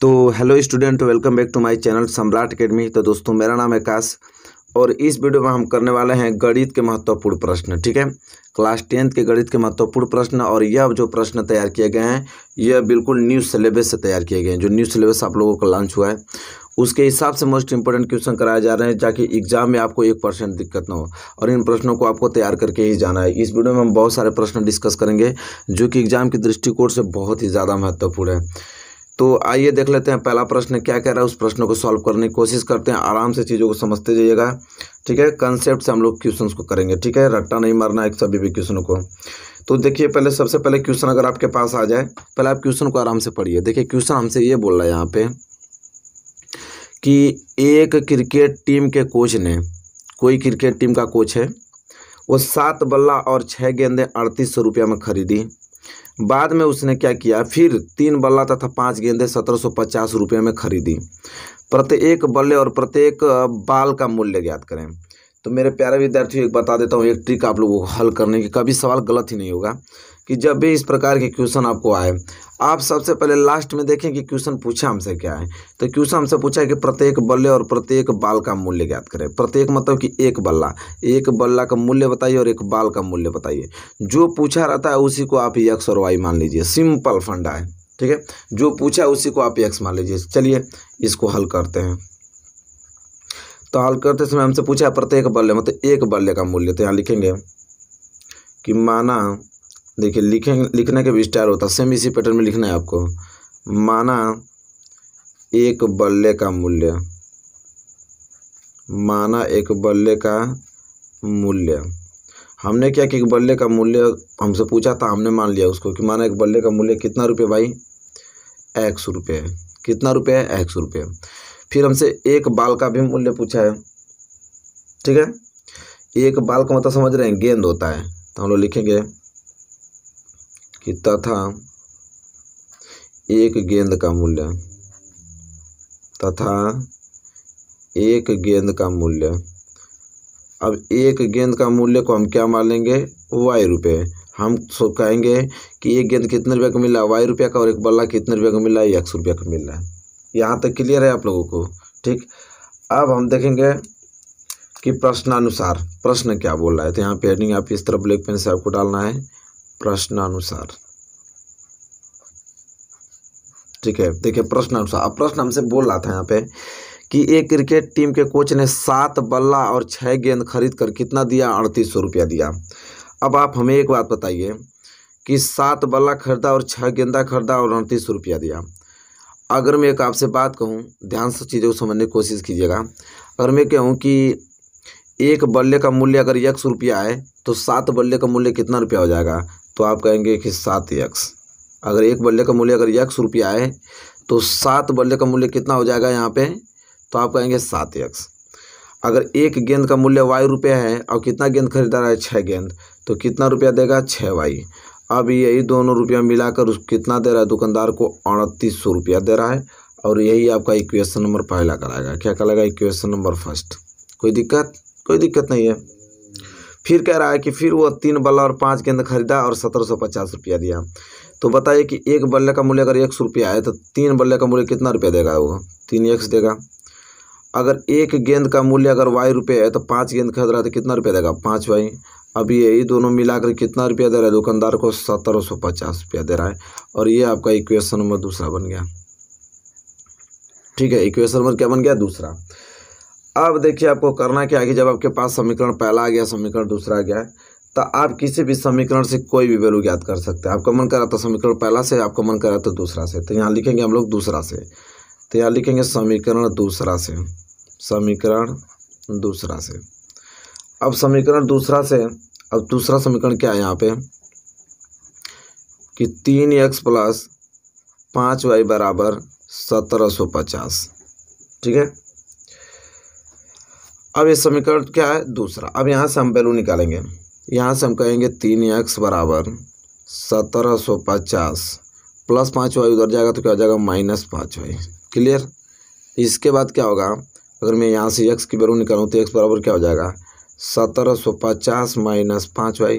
तो hello student welcome back to my channel Samrat academy तो दोस्तों मेरा नाम है काश और इस वीडियो में हम करने वाले हैं गणित के महत्वपूर्ण प्रश्न ठीक है क्लास टेंथ के गणित के महत्वपूर्ण प्रश्न और यह जो प्रश्न तैयार किए गए हैं यह बिल्कुल न्यू सिलेबस से तैयार किए गए हैं जो न्यू सिलेबस आप लोगों का लॉन्च हुआ है उसके हिसाब से मोस्ट इंपॉर्टेंट क्वेश्चन कराए जा रहे हैं ताकि एग्जाम में आपको एक परसेंट दिक्कत ना हो और इन प्रश्नों को आपको तैयार करके ही जाना है इस वीडियो में हम बहुत सारे प्रश्न डिस्कस करेंगे जो कि एग्जाम के दृष्टिकोण से बहुत ही ज़्यादा महत्वपूर्ण है तो आइए देख लेते हैं पहला प्रश्न क्या कह रहा है उस प्रश्न को सॉल्व करने की कोशिश करते हैं आराम से चीज़ों को समझते जाइएगा ठीक है कंसेप्ट से हम लोग क्वेश्चन को करेंगे ठीक है रट्टा नहीं मारना एक सभी भी क्वेश्चन को तो देखिए पहले सबसे पहले क्वेश्चन अगर आपके पास आ जाए पहले आप क्वेश्चन को आराम से पढ़िए देखिए क्वेश्चन हमसे ये बोल रहा है यहाँ पे कि एक क्रिकेट टीम के कोच ने कोई क्रिकेट टीम का कोच है वो सात बल्ला और छः गेंदें अड़तीस सौ रुपया में खरीदी बाद में उसने क्या किया फिर तीन बल्ला तथा पाँच गेंदे सत्रह सौ पचास रुपये में खरीदी प्रत्येक बल्ले और प्रत्येक बाल का मूल्य ज्ञात करें तो मेरे प्यारे विद्यार्थियों एक बता देता हूँ एक ट्रिक आप लोगों को हल करने की कभी सवाल गलत ही नहीं होगा कि जब भी इस प्रकार के क्वेश्चन आपको आए आप सबसे पहले लास्ट में देखें कि क्वेश्चन पूछा हमसे क्या है तो क्वेश्चन हमसे पूछा है कि प्रत्येक बल्ले और प्रत्येक बाल का मूल्य ज्ञात करें प्रत्येक मतलब कि एक बल्ला एक बल्ला का मूल्य बताइए और एक बाल का मूल्य बताइए जो पूछा रहता है उसी को आप यक्स और वाई मान लीजिए सिंपल फंडा है ठीक है जो पूछा उसी को आप यक्स मान लीजिए चलिए इसको हल करते हैं तो हल करते समय हमसे पूछा प्रत्येक बल्ले मतलब एक बल्ले का मूल्य तो यहाँ लिखेंगे कि माना देखिए लिखे लिखने के भी स्टार होता है सेम इसी पैटर्न में लिखना है आपको माना एक बल्ले का मूल्य माना एक बल्ले का मूल्य हमने क्या कि एक बल्ले का मूल्य हमसे पूछा था हमने मान लिया उसको कि माना एक बल्ले का मूल्य कितना रुपये भाई एक्स रुपये कितना रुपये है एक्स रुपये फिर हमसे एक बाल का भी मूल्य पूछा है ठीक है एक बाल का मतलब समझ रहे हैं गेंद होता है तो हम लोग लिखेंगे तथा एक गेंद का मूल्य तथा एक गेंद का मूल्य अब एक गेंद का मूल्य को हम क्या मान लेंगे वाई रुपये हम सब कहेंगे कि एक गेंद कितने रुपये का मिला वाई रुपये का और एक बल्ला कितने रुपये का मिला एक सौ रुपये का मिला यहाँ तक क्लियर है आप लोगों को ठीक अब हम देखेंगे कि प्रश्नानुसार प्रश्न क्या बोल रहा है तो यहाँ पे हेडिंग आप इस तरफ ब्लैक पेन से आपको डालना है प्रश्नानुसार ठीक है देखिए प्रश्न अनुसार अब प्रश्न हमसे बोल रहा था यहाँ पे कि एक क्रिकेट टीम के कोच ने सात बल्ला और छह गेंद खरीद कर कितना दिया अड़तीस सौ रुपया दिया अब आप हमें एक बात बताइए कि सात बल्ला खरीदा और छह गेंदा खरीदा और अड़तीस सौ रुपया दिया अगर मैं एक आपसे बात कहूँ ध्यान से चीज़ों को समझने की कोशिश कीजिएगा अगर मैं कहूँ कि एक बल्ले का मूल्य अगर एक सौ रुपया है तो सात बल्ले का मूल्य कितना रुपया हो जाएगा तो आप कहेंगे कि सात यक्स अगर एक बल्ले का मूल्य अगर यक्स रुपया है तो सात बल्ले का मूल्य कितना हो जाएगा यहाँ पे तो आप कहेंगे सात यक्स अगर एक गेंद का मूल्य वाई रुपया है और कितना गेंद खरीदा रहा है छः गेंद तो कितना रुपया देगा छः वाई अब यही दोनों रुपया मिलाकर उस कितना दे रहा है दुकानदार को अड़तीस सौ रुपया दे रहा है और यही आपका इक्वेशन नंबर पहला कराएगा क्या कराएगा इक्वेशन नंबर फर्स्ट कोई दिक्कत कोई दिक्कत नहीं है फिर कह रहा है कि फिर वह तीन बल्ला और पांच गेंद खरीदा और सत्रह सौ पचास रुपया दिया तो बताइए कि एक बल्ले का मूल्य अगर एक सौ रुपया है तो तीन बल्ले का मूल्य कितना रुपया देगा वो तीन एक्स देगा अगर एक गेंद का मूल्य अगर वाई रुपया है तो पाँच गेंद खरीद रहा है तो कितना रुपया देगा पाँच वाई अब यही दोनों मिलाकर कितना रुपया दे रहा है दुकानदार को सत्रह सौ पचास रुपया दे रहा है और ये आपका इक्वेशन नंबर दूसरा बन गया ठीक है इक्वेशन नंबर क्या बन गया दूसरा अब देखिए आपको करना क्या है कि जब आपके पास समीकरण पहला आ गया समीकरण दूसरा आ गया है तो आप किसी भी समीकरण से कोई भी वैल्यू ज्ञात कर सकते हैं आपका मन करा तो समीकरण पहला से आपका मन करा तो दूसरा से तो यहाँ लिखेंगे हम लोग दूसरा से तो यहाँ लिखेंगे समीकरण दूसरा से समीकरण दूसरा से अब समीकरण दूसरा से अब दूसरा समीकरण क्या है यहाँ पे कि तीन एक्स प्लस पाँच वाई बराबर सत्रह सौ पचास ठीक है अब ये समीकरण क्या है दूसरा अब यहाँ से हम वैल्यू निकालेंगे यहाँ से हम कहेंगे तीन एक्स बराबर सत्रह सौ पचास प्लस पाँच वाई उधर जाएगा तो क्या हो जाएगा माइनस पाँच वाई क्लियर इसके बाद क्या होगा अगर मैं यहाँ से एक्स की वैल्यू निकालूँ तो एक्स बराबर क्या हो जाएगा सत्रह सौ पचास माइनस पाँच वाई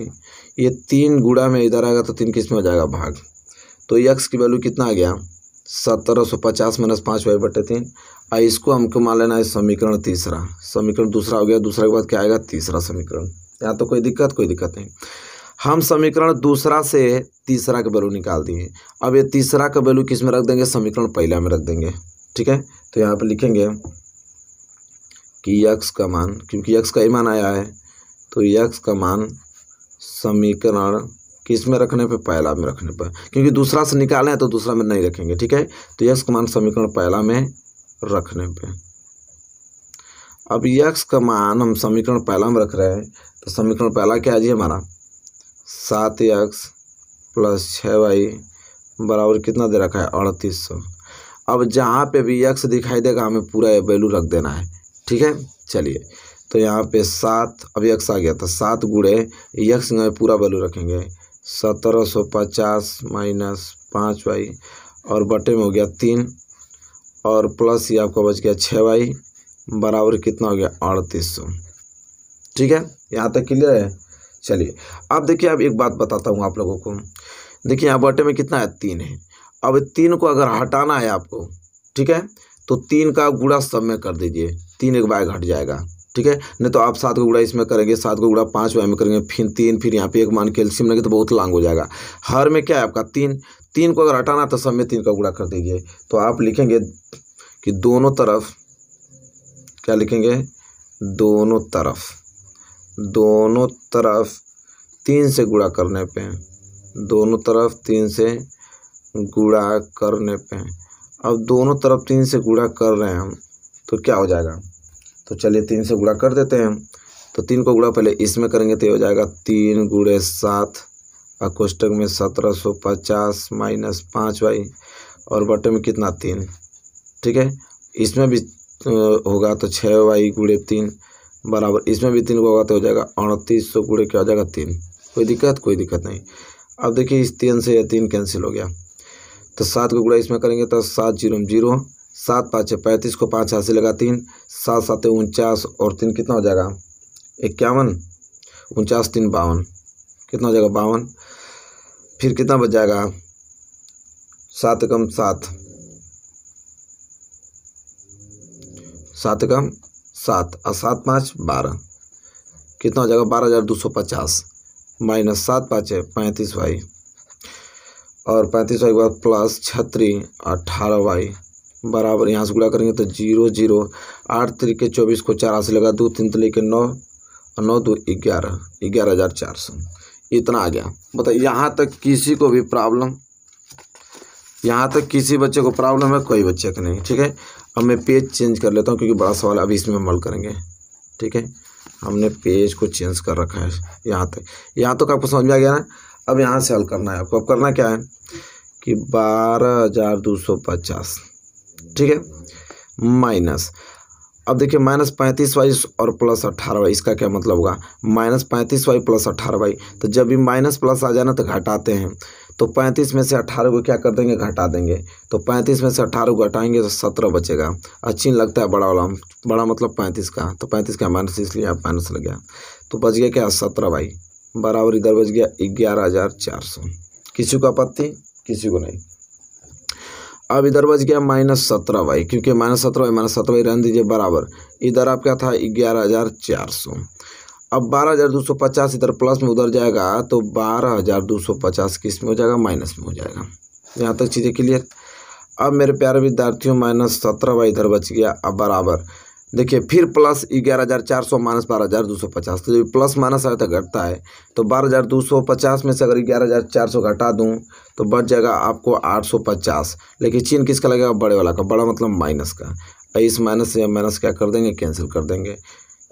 ये तीन गुड़ा में इधर आएगा तो तीन किस में हो जाएगा भाग तो यक्स की वैल्यू कितना आ गया सत्रह सौ पचास माइनस पाँच वाई बटे तीन आ इसको हमको मान लेना है समीकरण तीसरा समीकरण दूसरा हो गया दूसरा के बाद क्या आएगा तीसरा समीकरण यहाँ तो कोई दिक्कत कोई दिक्कत नहीं हम समीकरण दूसरा से तीसरा का वैल्यू निकाल दिए अब ये तीसरा का वैल्यू किस में रख देंगे समीकरण पहला में रख देंगे ठीक है तो यहाँ पर लिखेंगे कि यक्स का मान क्योंकि यक्स का ही मान आया है तो यक्स का मान समीकरण किस में रखने पर पहला में रखने पर क्योंकि दूसरा से निकाले हैं तो दूसरा में नहीं रखेंगे ठीक है तो यक्स का मान समीकरण पहला में रखने पे अब यक्स का मान हम समीकरण पहला में रख रहे हैं तो समीकरण पहला क्या जी हमारा सात यक्स प्लस छः वाई बराबर कितना दे रखा है अड़तीस सौ अब जहाँ पे भी यक्स दिखाई देगा हमें पूरा ये वैल्यू रख देना है ठीक है चलिए तो यहाँ पे सात अब यक्स आ गया था तो सात गुड़े यक्स में पूरा वैल्यू रखेंगे सत्रह सौ पचास माइनस पाँच वाई और बटे में हो गया तीन और प्लस ये आपका बच गया छः वाई बराबर कितना हो गया अड़तीस सौ ठीक है यहाँ तक क्लियर है चलिए अब देखिए अब एक बात बताता हूँ आप लोगों को देखिए यहाँ बटे में कितना है तीन है अब तीन को अगर हटाना है आपको ठीक है तो तीन का गुड़ा सब में कर दीजिए तीन एक बाय घट जाएगा ठीक है नहीं तो आप सात का गुड़ा इसमें करेंगे सात का गुड़ा पाँच वाई में करेंगे फिर तीन फिर यहाँ पे एक मान कैल्शियम लेंगे तो बहुत लांग हो जाएगा हर में क्या है आपका तीन तीन को अगर हटाना तो सब में तीन का गुड़ा कर दीजिए तो आप लिखेंगे कि दोनों तरफ क्या लिखेंगे दोनों तरफ दोनों तरफ तीन से गुड़ा करने पे दोनों तरफ तीन से गुड़ा करने पे अब दोनों तरफ तीन से गुड़ा कर रहे हैं हम तो क्या हो जाएगा तो चलिए तीन से गुणा कर देते हैं तो तीन को गुणा पहले इसमें करेंगे तो ये हो जाएगा तीन गुड़े सात और कोष्टक में सत्रह सौ पचास माइनस पाँच वाई और बटे में कितना तीन ठीक है इसमें भी होगा तो छः वाई गुड़े तीन बराबर इसमें भी तीन को होगा तो हो जाएगा अड़तीस सौ गुड़े क्या हो जाएगा तीन कोई दिक्कत कोई दिक्कत नहीं अब देखिए इस तीन से यह तीन कैंसिल हो गया तो सात को गुड़ा इसमें करेंगे तो सात जीरो जीरो सात पाँच पैंतीस को पाँच हासिल लगा तीन सात सात उनचास और तीन कितना हो जाएगा इक्यावन उनचास तीन बावन कितना हो जाएगा बावन फिर कितना बच जाएगा सात कम सात सात कम सात और सात पाँच बारह कितना हो जाएगा बारह हज़ार दो सौ पचास माइनस सात पाँच है पैंतीस वाई और पैंतीस वाई के बाद प्लस छत्री अट्ठारह वाई बराबर यहाँ से गुड़ा करेंगे तो जीरो जीरो आठ तरीके चौबीस को चार से लगा दो तीन तरीके नौ और नौ दो ग्यारह ग्यारह हज़ार चार सौ इतना आ गया बताइए यहाँ तक किसी को भी प्रॉब्लम यहाँ तक किसी बच्चे को प्रॉब्लम है कोई बच्चे का नहीं ठीक है अब मैं पेज चेंज कर लेता हूँ क्योंकि बड़ा सवाल अभी इसमें हम हल करेंगे ठीक है हमने पेज को चेंज कर रखा है यहाँ तक यहाँ तक तो आपको समझ में आ गया ना अब यहाँ से हल करना है आपको अब करना क्या है कि बारह हज़ार दो सौ पचास ठीक है माइनस अब देखिए माइनस पैंतीस वाई और प्लस अट्ठारह वाई इसका क्या मतलब होगा माइनस पैंतीस वाई प्लस अट्ठारह वाई तो जब भी माइनस प्लस आ जाना तो घटाते हैं तो पैंतीस में से अट्ठारह को क्या कर देंगे घटा देंगे तो पैंतीस में से अट्ठारह को घटाएंगे तो सत्रह बचेगा अच्छी लगता है बड़ा वाला बड़ा मतलब पैंतीस का तो पैंतीस का माइनस इसलिए आप माइनस लग गया तो बच गया क्या सत्रह बाई बराबर इधर बच गया ग्यारह हज़ार चार सौ किसी को आपत्ति किसी को नहीं अब इधर बच गया माइनस सत्रह वाई क्योंकि माइनस सत्रह वाई माइनस सत्रह वाई रहने दीजिए बराबर इधर आपका था ग्यारह हज़ार चार सौ अब बारह हज़ार दो सौ पचास इधर प्लस में उधर जाएगा तो बारह हज़ार दो सौ पचास किस में हो जाएगा माइनस में हो जाएगा यहाँ तक चीज़ें क्लियर अब मेरे प्यारे विद्यार्थियों माइनस सत्रह वाई इधर बच गया अब बराबर देखिए फिर प्लस ग्यारह हज़ार चार सौ माइनस बारह हज़ार दो सौ पचास तो जब प्लस माइनस आता तो घटता है तो बारह हज़ार दो सौ पचास में से अगर ग्यारह हज़ार चार सौ घटा दूँ तो बच जाएगा आपको आठ सौ पचास लेकिन चीन किसका लगेगा बड़े वाला का बड़ा मतलब माइनस का इस माइनस से माइनस क्या कर देंगे कैंसिल कर देंगे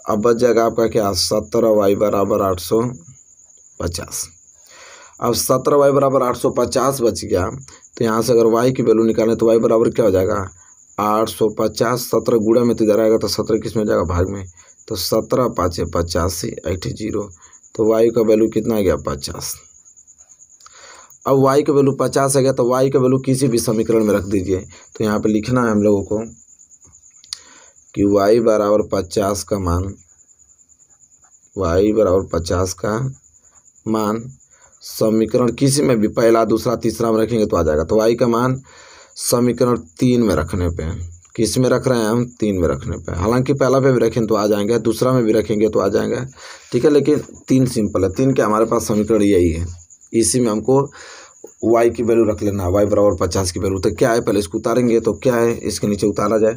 अब बच जाएगा आपका क्या सत्रह वाई बराबर आठ सौ पचास अब सत्रह वाई बराबर आठ सौ पचास बच गया तो यहाँ से अगर वाई की वैल्यू निकालें तो वाई बराबर क्या हो जाएगा आठ सौ पचास सत्रह गुड़ा में तो इधर आएगा तो सत्रह किस में जाएगा भाग में तो सत्रह पाँच पचासी एट जीरो तो वाई का वैल्यू कितना आ गया पचास अब वाई का वैल्यू पचास आ गया तो वाई का वैल्यू किसी भी समीकरण में रख दीजिए तो यहाँ पे लिखना है हम लोगों को कि वाई बराबर पचास का मान वाई बराबर पचास का मान समीकरण किसी में भी पहला दूसरा तीसरा में रखेंगे तो आ जाएगा तो वाई का मान समीकरण तीन में रखने पे किस में रख रहे हैं हम तीन में रखने पे हालांकि पहला पे भी रखें तो आ जाएंगे दूसरा में भी रखेंगे तो आ जाएंगे ठीक है लेकिन तीन सिंपल है तीन के हमारे पास समीकरण यही है इसी में हमको वाई की वैल्यू रख लेना वाई बराबर पचास की वैल्यू तो क्या है पहले इसको उतारेंगे तो क्या है इसके नीचे उतारा जाए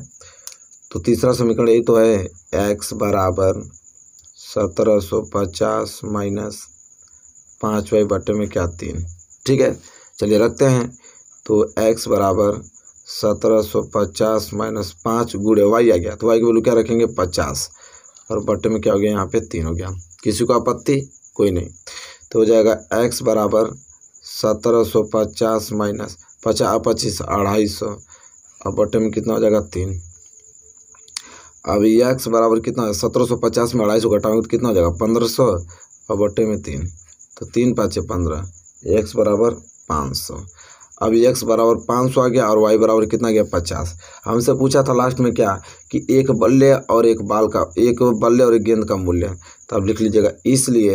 तो तीसरा समीकरण यही तो है एक्स बराबर सत्रह सौ पचास माइनस पाँच वाई बटे में क्या तीन ठीक है चलिए रखते हैं तो एक्स बराबर सत्रह सौ पचास माइनस पाँच गुड़े वाई आ गया तो वाई के बोलो क्या रखेंगे पचास और बट्टे में क्या हो गया यहाँ पे तीन हो गया किसी को आपत्ति कोई नहीं तो हो जाएगा एक्स बराबर सत्रह सौ पचास माइनस पचास पच्चीस अढ़ाई सौ और बट्टे में कितना हो जाएगा तीन अब एक्स बराबर कितना है सत्रह सौ पचास में अढ़ाई सौ घटाओगे तो कितना हो जाएगा पंद्रह सौ और बट्टे में तीन तो तीन पाँच पंद्रह एक्स बराबर पाँच सौ अब एक्स बराबर पाँच सौ आ गया और वाई बराबर कितना गया पचास हमसे पूछा था लास्ट में क्या कि एक बल्ले और एक बाल का एक बल्ले और एक गेंद का मूल्य तो अब लिख लीजिएगा इसलिए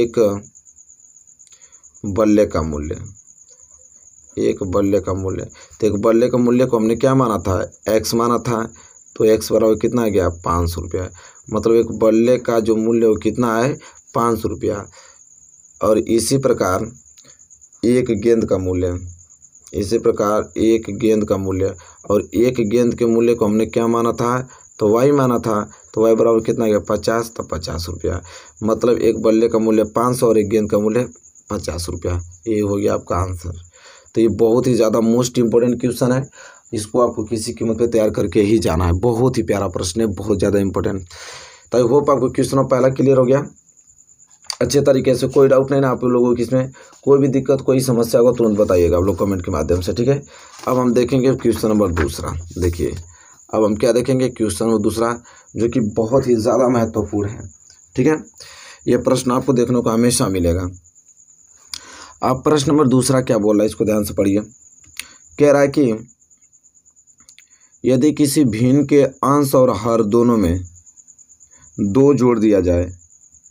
एक बल्ले का मूल्य एक बल्ले का मूल्य तो एक बल्ले का मूल्य को हमने क्या माना था एक्स माना था तो एक्स बराबर कितना आ गया पाँच सौ रुपया मतलब एक बल्ले का जो मूल्य वो कितना है पाँच सौ रुपया और इसी प्रकार एक गेंद का मूल्य इसी प्रकार एक गेंद का मूल्य और एक गेंद के मूल्य को हमने क्या माना था तो वाई माना था तो वाई बराबर कितना गया पचास तो पचास रुपया मतलब एक बल्ले का मूल्य पाँच सौ और एक गेंद का मूल्य पचास रुपया ये हो गया आपका आंसर तो ये बहुत ही ज़्यादा मोस्ट इम्पोर्टेंट क्वेश्चन है इसको आपको किसी कीमत पे तैयार करके ही जाना है बहुत ही प्यारा प्रश्न है बहुत ज़्यादा इंपॉर्टेंट तो आई होप आपको क्वेश्चन पहला क्लियर हो गया अच्छे तरीके से कोई डाउट नहीं ना आप लोगों की इसमें कोई भी दिक्कत कोई समस्या होगा तुरंत बताइएगा आप लोग कमेंट के माध्यम से ठीक है अब हम देखेंगे क्वेश्चन नंबर दूसरा देखिए अब हम क्या देखेंगे क्वेश्चन नंबर दूसरा जो कि बहुत ही ज़्यादा महत्वपूर्ण है ठीक है यह प्रश्न आपको देखने को हमेशा मिलेगा आप प्रश्न नंबर दूसरा क्या बोल रहा है इसको ध्यान से पढ़िए कह रहा है कि यदि किसी भीन के अंश और हर दोनों में दो जोड़ दिया जाए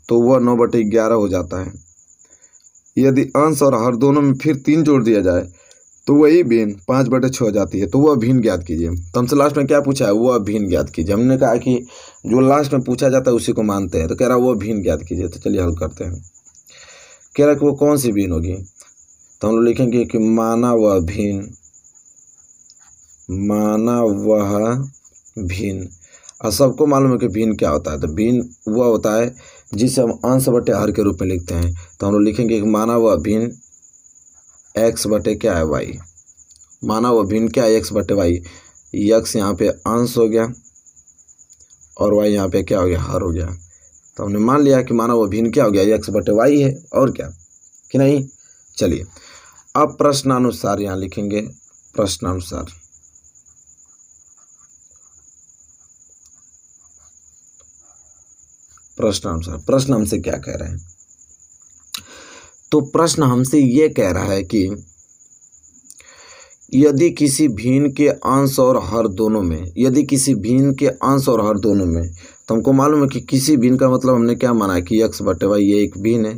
तो वह नौ बटे ग्यारह हो जाता है यदि अंश और हर दोनों में फिर तीन जोड़ दिया जाए तो वही भिन्न पाँच बटे छः हो जाती है तो वह भिन्न ज्ञात कीजिए तो हमसे लास्ट में क्या पूछा है वह भिन्न ज्ञात कीजिए हमने कहा कि जो लास्ट में पूछा जाता है उसी को मानते हैं तो कह रहा वह भिन्न ज्ञात कीजिए तो चलिए हल करते हैं कह रहा कि वो कौन सी भिन्न होगी तो हम लोग लिखेंगे कि माना वह भिन्न माना वह भिन्न और सबको मालूम है कि भिन्न क्या होता है तो भिन्न वह होता है जिसे हम अंश बटे हर के रूप में लिखते हैं तो हम लोग लिखेंगे माना मानव अभिन्न एक्स बटे क्या है वाई मानव अभिन्न क्या है एक्स बटे वाई यक्स यहाँ पे अंश हो गया और वाई यहाँ पे क्या हो गया हर हो गया तो हमने मान लिया कि मानव अभिन्न क्या हो गया एक्स बटे वाई है और क्या कि नहीं चलिए अब प्रश्नानुसार यहाँ लिखेंगे प्रश्नानुसार प्रश्न आंसर प्रश्न हमसे क्या कह रहे हैं तो प्रश्न हमसे ये कह रहा है कि यदि किसी भीन के अंश और हर दोनों में यदि किसी भीन के अंश और हर दोनों में तो हमको मालूम है कि किसी भीन का मतलब हमने क्या माना है कि यक्स बटे भाई ये एक भीन है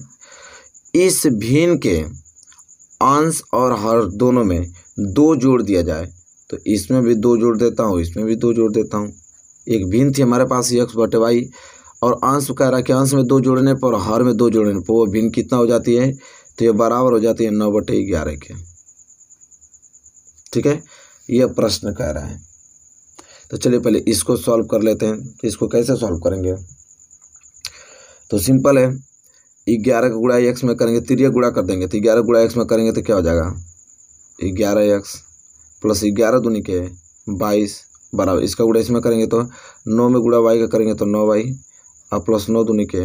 इस भीन के अंश और हर दोनों में दो जोड़ दिया जाए तो इसमें भी दो जोड़ देता हूँ इसमें भी दो जोड़ देता हूँ एक भीन थी हमारे पास यक्स बटे भाई और अंश कह रहा है कि अंश में दो जोड़ने पर हर में दो जोड़ने पर वो भिन्न कितना हो जाती है तो ये बराबर हो जाती है नौ बटे ग्यारह के ठीक है यह प्रश्न कह रहा है तो चलिए पहले इसको सॉल्व कर लेते हैं तो इसको कैसे सॉल्व करेंगे तो सिंपल है ग्यारह का गुड़ा एक्स में करेंगे तिरक गुड़ा कर देंगे तो ग्यारह गुड़ा एक्स में करेंगे तो क्या हो जाएगा ग्यारह एक्स प्लस ग्यारह दूनी के बाईस बराबर इसका गुड़ा इसमें करेंगे तो नौ में गुड़ा वाई का करेंगे तो नौ वाई और प्लस नौ दूनी के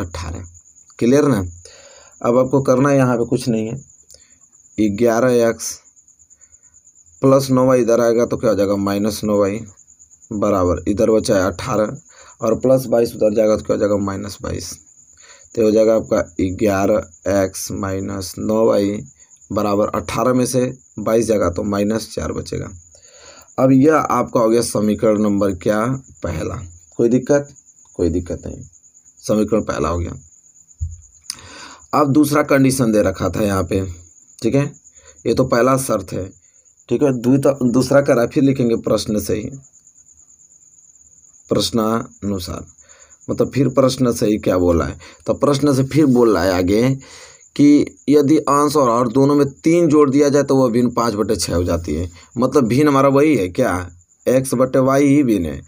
अट्ठारह क्लियर ना अब आपको करना है यहाँ पे कुछ नहीं है ग्यारह एक्स प्लस नौ वाई इधर आएगा तो क्या हो जाएगा माइनस नौ वाई बराबर इधर बचा है अट्ठारह और प्लस बाईस उधर जाएगा तो क्या हो जाएगा माइनस बाईस तो हो जाएगा आपका ग्यारह एक्स माइनस नौ वाई बराबर अट्ठारह में से बाईस जाएगा तो माइनस चार बचेगा अब यह आपका हो गया समीकरण नंबर क्या पहला कोई दिक्कत कोई दिक्कत नहीं समीकरण पहला हो गया अब दूसरा कंडीशन दे रखा था यहाँ पे ठीक है ये तो पहला शर्त है ठीक है तो दूसरा करा फिर लिखेंगे प्रश्न से ही प्रश्नानुसार मतलब फिर प्रश्न से ही क्या बोला है तो प्रश्न से फिर बोल रहा है आगे कि यदि आंस और और दोनों में तीन जोड़ दिया जाए तो वह भिन्न पाँच बटे छः हो जाती है मतलब भिन्न हमारा वही है क्या एक्स बटे वाई ही भिन्न है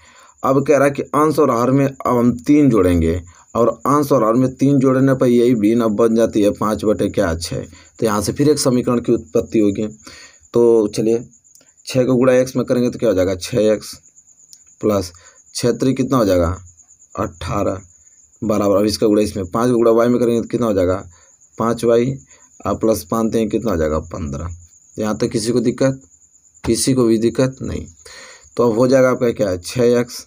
अब कह रहा है कि अंश और हर में अब हम तीन जोड़ेंगे और अंश और हर में तीन जोड़ने पर यही बीन अब बन जाती है पाँच बटे क्या छः तो यहाँ से फिर एक समीकरण की उत्पत्ति होगी तो चलिए छः को गुड़ा एक्स में करेंगे तो क्या हो जाएगा छः एक्स प्लस क्षेत्र कितना हो जाएगा अट्ठारह बराबर अब इसका गुड़ा इसमें पाँच को गुड़ा वाई में करेंगे तो कितना हो जाएगा पाँच वाई और प्लस पाँच तीन कितना हो जाएगा पंद्रह यहाँ तक किसी को दिक्कत किसी को भी दिक्कत नहीं तो अब हो जाएगा आपका क्या है छः एक्स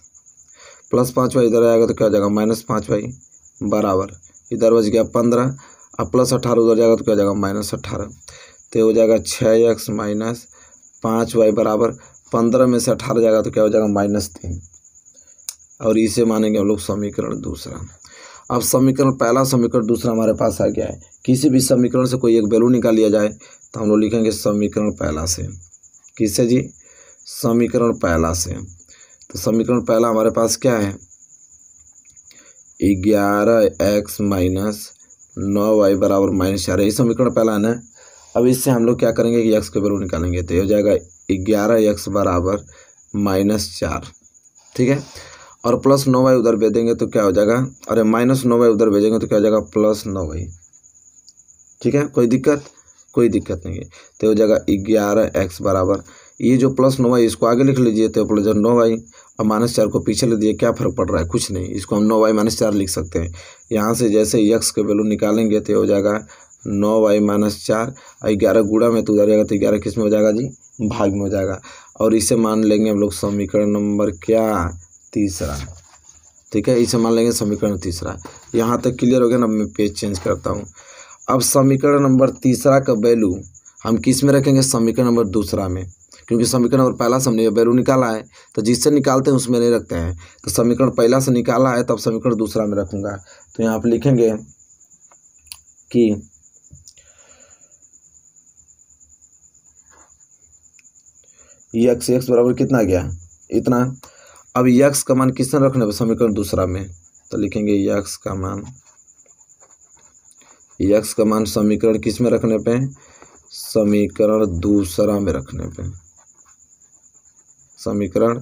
प्लस पाँच वाई इधर आएगा तो क्या हो जाएगा माइनस पाँच वाई बराबर इधर बच गया पंद्रह अब प्लस अठारह उधर जाएगा तो क्या हो जाएगा माइनस अट्ठारह तो हो जाएगा छः एक्स माइनस पाँच वाई बराबर पंद्रह में से अठारह जाएगा तो क्या हो जाएगा माइनस तीन और इसे मानेंगे हम लोग समीकरण दूसरा अब समीकरण पहला समीकरण दूसरा हमारे पास आ गया है किसी भी समीकरण से कोई एक वैल्यू निकाल लिया जाए तो हम लोग लिखेंगे समीकरण पहला से किससे जी समीकरण पहला से तो समीकरण पहला हमारे पास क्या है ग्यारह एक्स माइनस नौ वाई बराबर माइनस चार ये समीकरण पहला है अब इससे हम लोग क्या करेंगे कि एक्स के वैल्यू निकालेंगे तो ये हो जाएगा ग्यारह एक्स बराबर माइनस चार ठीक है और प्लस नौ वाई उधर भेजेंगे तो क्या हो जाएगा अरे माइनस नौ वाई उधर भेजेंगे तो क्या हो जाएगा प्लस नौ वाई ठीक है कोई दिक्कत कोई दिक्कत नहीं है तो हो जाएगा ग्यारह एक्स बराबर ये जो प्लस नौ वाई इसको आगे लिख लीजिए तो प्लस नौ वाई और माइनस चार को पीछे ले दिए क्या फर्क पड़ रहा है कुछ नहीं इसको हम नौ वाई माइनस चार लिख सकते हैं यहाँ से जैसे यक्स के वैल्यू निकालेंगे तो हो जाएगा नौ वाई माइनस चार और ग्यारह गुड़ा में तो उधर जाएगा तो ग्यारह किस में हो जाएगा जी भाग में हो जाएगा और इसे मान लेंगे हम लोग समीकरण नंबर क्या तीसरा ठीक है इसे मान लेंगे समीकरण तीसरा यहाँ तक क्लियर हो गया ना मैं पेज चेंज करता हूँ अब समीकरण नंबर तीसरा का वैल्यू हम किस में रखेंगे समीकरण नंबर दूसरा में क्योंकि समीकरण अगर पहला से हमने वैल्यू निकाला है तो जिससे निकालते हैं उसमें नहीं रखते हैं तो समीकरण पहला से निकाला है तब समीकरण दूसरा में रखूँगा तो यहाँ पर लिखेंगे कि यक्स यक्स बराबर कितना गया इतना अब यक्स का मान किसने रखने पर समीकरण दूसरा में तो लिखेंगे यक्स का मान यक्स का मान समीकरण किस में रखने पे समीकरण दूसरा में रखने पे समीकरण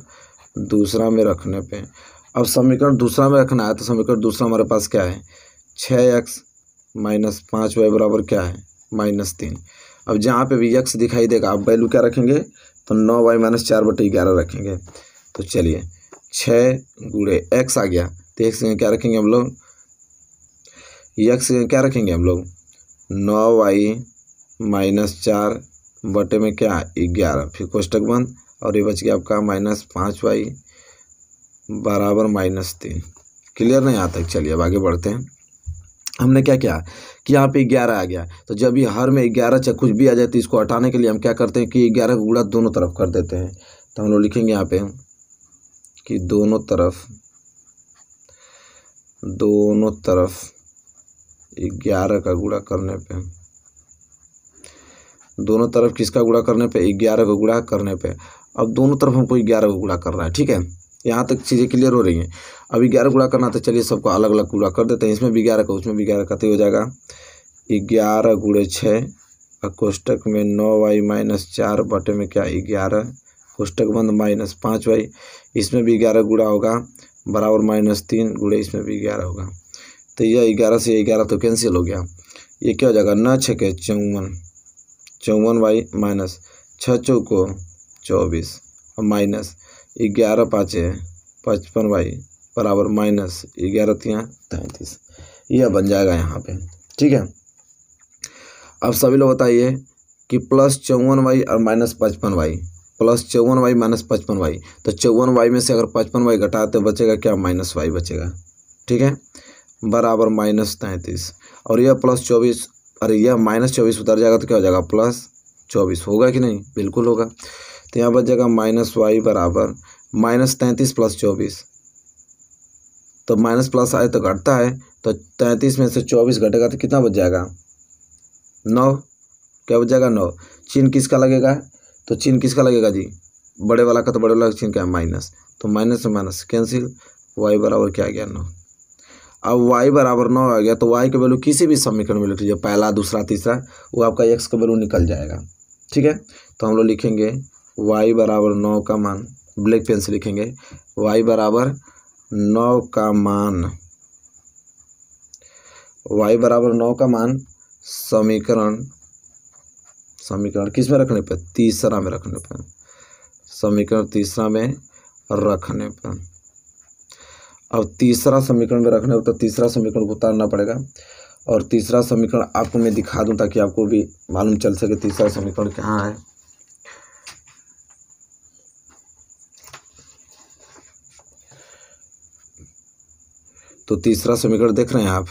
दूसरा में रखने पे अब समीकरण दूसरा में रखना है तो समीकरण दूसरा हमारे पास क्या है छः एक्स माइनस पाँच वाई बराबर क्या है माइनस तीन अब जहाँ पे भी यक्स दिखाई देगा आप वैल्यू क्या रखेंगे तो नौ वाई माइनस चार बटे ग्यारह रखेंगे तो चलिए छः गुड़े एक्स आ गया तो एक क्या रखेंगे हम लोग यक्स क्या रखेंगे हम लोग नौ वाई माइनस चार बटे में क्या ग्यारह फिर कोष्टक बंद और ये बच गया आपका माइनस पाँच वाई बराबर माइनस तीन क्लियर नहीं आता चलिए अब आगे बढ़ते हैं हमने क्या किया कि यहाँ पे ग्यारह आ गया तो जब ये हर में ग्यारह चाहे कुछ भी आ जाए तो इसको हटाने के लिए हम क्या करते हैं कि ग्यारह गुड़ा दोनों तरफ कर देते हैं तो हम लोग लिखेंगे यहाँ पे कि दोनों तरफ दोनों तरफ ग्यारह का गुड़ा करने पे दोनों तरफ किसका गुड़ा करने पे ग्यारह का गुड़ा करने पे अब दोनों तरफ हमको ग्यारह को गुड़ा करना है ठीक है यहाँ तक चीज़ें क्लियर हो रही हैं अभी ग्यारह गुड़ा करना तो चलिए सबको अलग अलग गुड़ा कर देते हैं इसमें भी ग्यारह का उसमें भी ग्यारह का तो हो जाएगा ग्यारह गुड़े छः और कोष्टक में नौ वाई माइनस चार बटे में क्या ग्यारह कोष्टक बंद माइनस पाँच वाई इसमें भी ग्यारह गुड़ा होगा बराबर माइनस तीन गुड़े इसमें भी ग्यारह होगा तो यह ग्यारह से ग्यारह तो कैंसिल हो गया ये क्या हो जाएगा न छः के चौवन चौवन वाई माइनस छः चौको चौबीस और माइनस ग्यारह पाँचे पचपन वाई बराबर माइनस ग्यारह तीन तैंतीस यह बन जाएगा यहाँ पे ठीक है अब सभी लोग बताइए कि प्लस चौवन वाई और माइनस पचपन वाई प्लस चौवन वाई माइनस पचपन वाई तो चौवन वाई में से अगर पचपन वाई घटाते तो बचेगा क्या माइनस वाई बचेगा ठीक है बराबर माइनस तैंतीस और यह प्लस चौबीस अरे यह माइनस चौबीस उतर जाएगा तो क्या हो जाएगा प्लस चौबीस होगा कि नहीं बिल्कुल होगा तो यहाँ बच जाएगा माइनस वाई बराबर माइनस तैंतीस प्लस चौबीस तो माइनस प्लस आए तो घटता है तो तैंतीस में से चौबीस घटेगा तो कितना बच जाएगा नौ क्या बच जाएगा नौ चिन्ह किसका लगेगा तो चिन्ह किसका लगेगा जी बड़े वाला का तो बड़े वाला चिन्ह क्या है माइनस तो माइनस से माइनस कैंसिल वाई बराबर क्या आ गया नौ अब वाई बराबर नौ आ गया तो वाई के वैल्यू किसी भी समीकरण में लिख लीजिए पहला दूसरा तीसरा वो आपका एक्स का वैल्यू निकल जाएगा ठीक है तो हम लोग लिखेंगे y बराबर नौ का मान ब्लैक पेन से लिखेंगे y बराबर नौ का मान y बराबर नौ का मान समीकरण समीकरण किस में रखने पर तीसरा में रखने पर समीकरण तीसरा में रखने पर अब तीसरा समीकरण में रखने पर तो तीसरा समीकरण को उतारना पड़ेगा और तीसरा समीकरण आपको मैं दिखा दूं ताकि आपको भी मालूम चल सके तीसरा समीकरण कहाँ है तो तीसरा समीकरण देख रहे हैं आप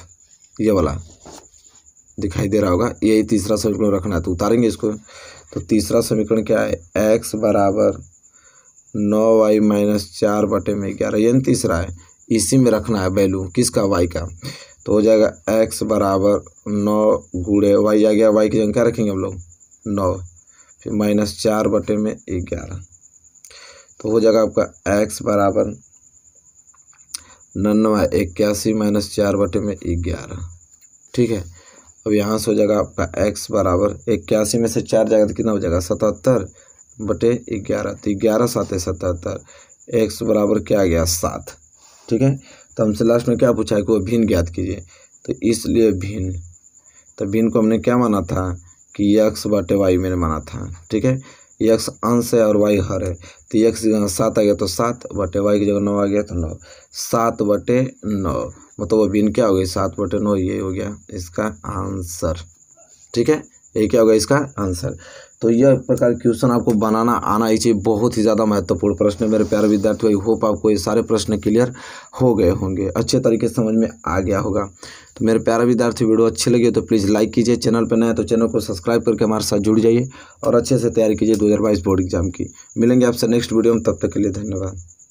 ये वाला दिखाई दे रहा होगा यही तीसरा समीकरण रखना है तो उतारेंगे इसको तो तीसरा समीकरण क्या है एक्स बराबर नौ वाई माइनस चार बटे में ग्यारह यानी तीसरा है इसी में रखना है वैल्यू किसका वाई का तो हो जाएगा एक्स बराबर नौ गुड़े वाई आ गया वाई की जगह क्या रखेंगे हम लोग नौ फिर माइनस चार बटे में ग्यारह तो हो जाएगा आपका एक्स बराबर नन्नवा इक्यासी माइनस चार बटे में ग्यारह ठीक है अब यहाँ से हो जाएगा आपका एक्स बराबर इक्यासी में से चार जाएगा तो कितना हो जाएगा सतहत्तर बटे ग्यारह तो ग्यारह सात है सतहत्तर एक्स बराबर क्या आ गया सात ठीक है तो हमसे लास्ट में क्या पूछा है कि वो भिन्न ज्ञात कीजिए तो इसलिए भिन्न तो भिन्न को हमने क्या माना था कि यक्स बटे वाई मैंने माना था ठीक है यक्स अंश है और वाई हर है तो यक्स की जगह सात आ गया तो सात बटे वाई की जगह नौ आ गया तो नौ सात बटे नौ मतलब वो बिन क्या हो गई सात बटे नौ ये हो गया इसका आंसर ठीक है ये क्या होगा इसका आंसर तो यह प्रकार क्वेश्चन आपको बनाना आना ही चाहिए बहुत ही ज़्यादा महत्वपूर्ण प्रश्न है मेरे प्यारे विद्यार्थी आई होप आपको ये सारे प्रश्न क्लियर हो गए होंगे अच्छे तरीके से समझ में आ गया होगा तो मेरे प्यारे विद्यार्थी वीडियो अच्छी लगी तो प्लीज़ लाइक कीजिए चैनल पर नया तो चैनल को सब्सक्राइब करके हमारे साथ जुड़ जाइए और अच्छे से तैयारी कीजिए दो बोर्ड एग्जाम की मिलेंगे आपसे नेक्स्ट वीडियो में तब तक के लिए धन्यवाद